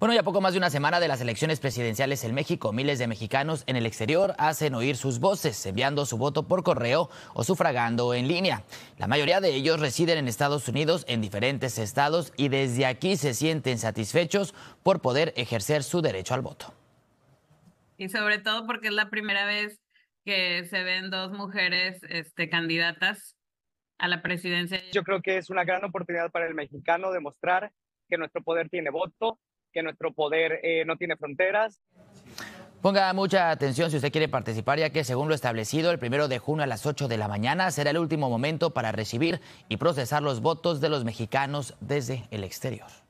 Bueno, ya poco más de una semana de las elecciones presidenciales en México, miles de mexicanos en el exterior hacen oír sus voces, enviando su voto por correo o sufragando en línea. La mayoría de ellos residen en Estados Unidos, en diferentes estados, y desde aquí se sienten satisfechos por poder ejercer su derecho al voto. Y sobre todo porque es la primera vez que se ven dos mujeres este, candidatas a la presidencia. Yo creo que es una gran oportunidad para el mexicano demostrar que nuestro poder tiene voto, que nuestro poder eh, no tiene fronteras. Ponga mucha atención si usted quiere participar, ya que según lo establecido, el primero de junio a las 8 de la mañana será el último momento para recibir y procesar los votos de los mexicanos desde el exterior.